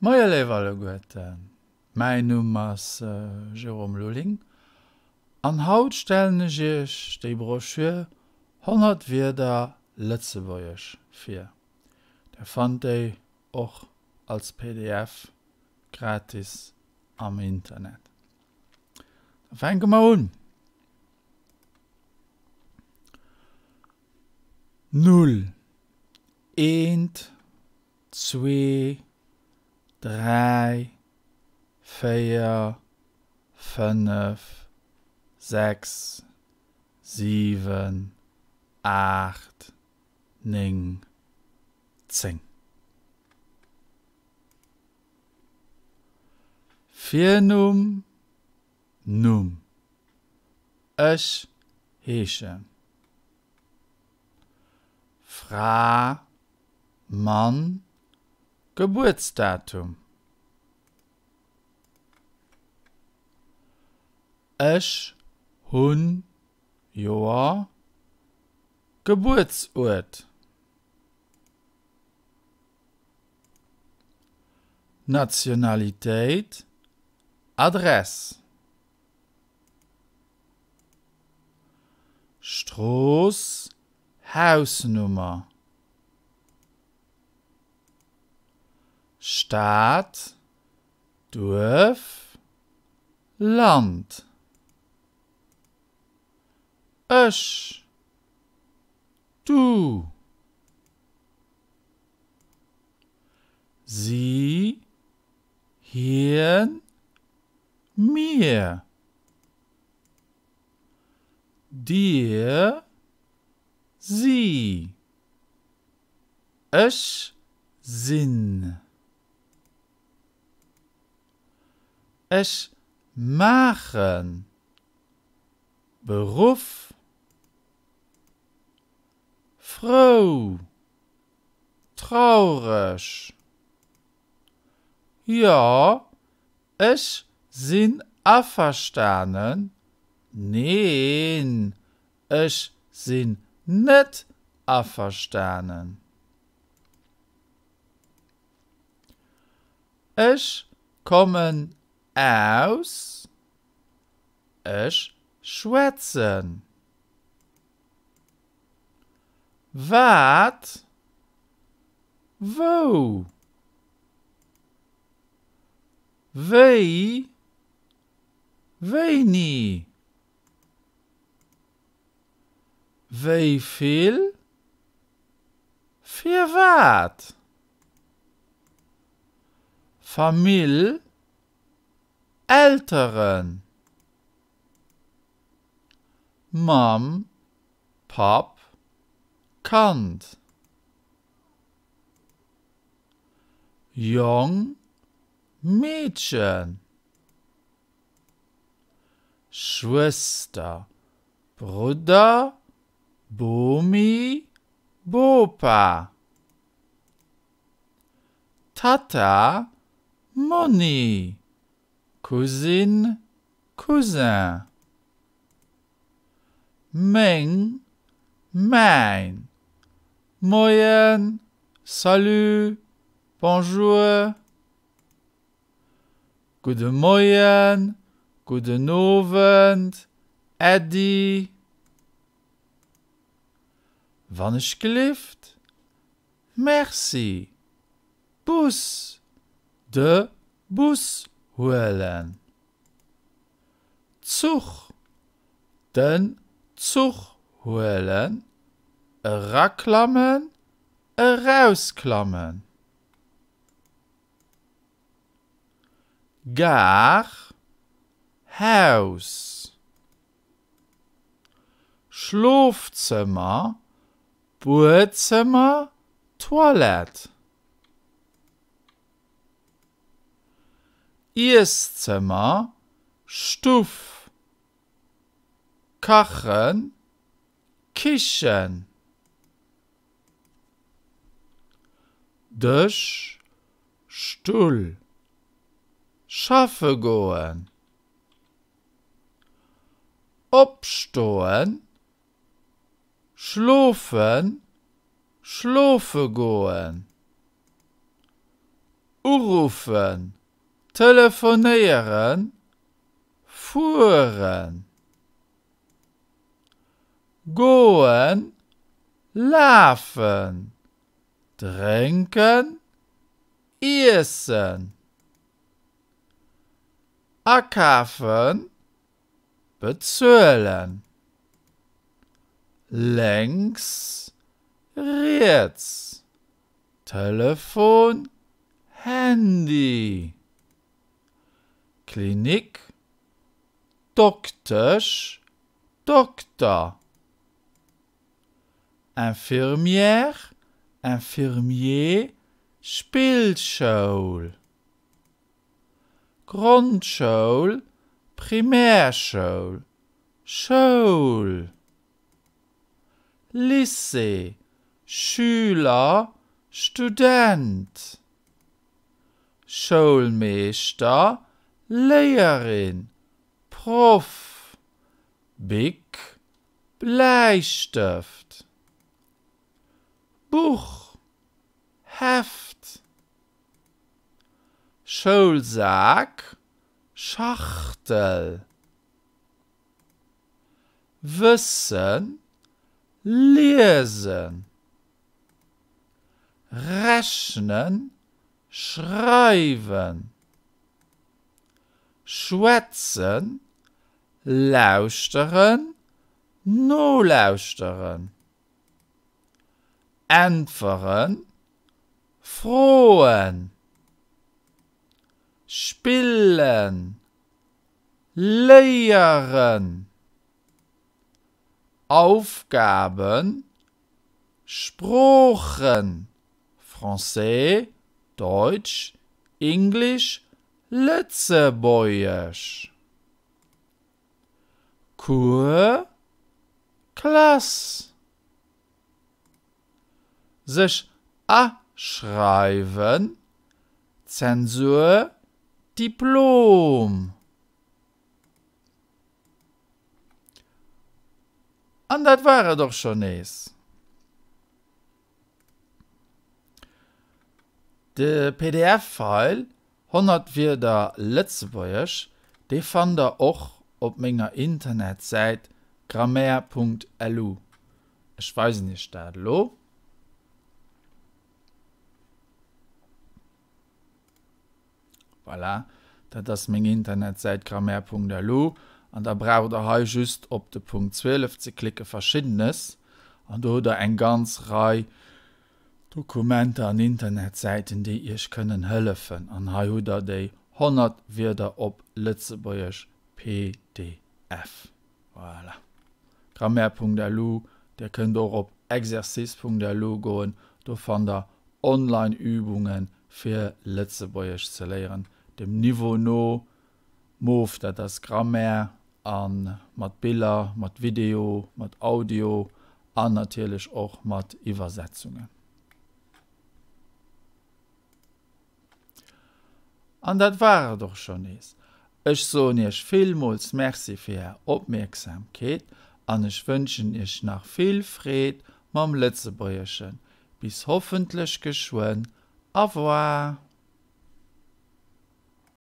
Meierleverle goeten. Äh, mei Nummers äh, Jerome Lulling. An Haut stellenne jech déi Brochuer 100 Wider letze woiech fir. Der fand déi och als PDF gratis am Internet. Wege ma un. Null. Eent, zwee, drei, vier, fünf, sechs, sieben, acht, ning, zing. Viernum, num, ösch, hesche. Fra, Mann, Geburtsdatum. Esch, Hun, Joa, Geburtsort. Nationalität, Adress. Stroß, Hausnummer. Staat Dorf Land Ösch Du Sie Hirn Mir Dir Sie Ösch Sinn es machen. Beruf Frau. Traurig Ja, es sind afferstanen. Neen, es sind net afferstanen. Es kommen aus Ech schwätzen. Wat Wo Wéi Wéi nie Wéi fil Fi wat Famill? Älteren. Mom, Pop, Kant. Jung, Mädchen. Schwester, Bruder, Bumi, Bopa. Tata, Moni. cousine, cousin. Ming, main. Moyenne, salut, bonjour. Good moyen, good novent, Eddie. Van Merci. Bus, de Bus. holen. Zug, den Zug holen, raklammen, rausklammen. Gar, Haus. Schlafzimmer, Badzimmer, Toilette. Esszimmer, Stuf, Kachen, Kischen. Dösch, Stuhl, Schaffe goen. Opstoen, Schlofen, Schlofe goen. Urufen telefonieren, fuhren, gehen, laufen, trinken, essen, akkaufen, bezahlen, längs, rechts, Telefon, Handy. Klinik, doktersch, dokter. Infirmière, infirmier, speelschool. Grondschool, primairschool, school. Lycée, Schüler, Student. Schulmeister, Lehrerin, Prof, Big, Bleistift, Buch, Heft, Schulsack, Schachtel, Wissen, Lesen, Rechnen, Schreiben schwätzen, luisteren, no luisteren. Entferen, frohen, spillen, leeren, Aufgaben, sprochen. Français, Deutsch, Englisch, Lützebäuerisch. Kur Klass. Sich a schreiben, Zensur Diplom. Und das war doch schon es. Der PDF-File 100 wir der letztech de fand der och op menger internet seit grammaire.lu es weiß nicht staat lo voilà. dat das menge internet seit grammaire.lu an der bra der he just op de punkt 12 ze klicke verschiedenes an du der ein ganz reihe Dokumente an Internetseiten, die ichch können hölllefen an Hajuda Day 100 wieder op Lützebäch PDF. Voilà. Grammer.lu, der können doch op Exercicepunkt der Logoen do van der Online-Übungen fir Lützebäch ze leeren. Dem Niveau no mof dat das Grammer an mat Bilder, mat Video, mat Audio, an natürlich auch mat Übersetzungen. an dat war er doch schon is. Ech so nech vielmals Merczifir opmerksamkeet, an ech wënschen ichch nach viel Fred mam letze Breierchen, bis hoffentlech geschwen, a voir!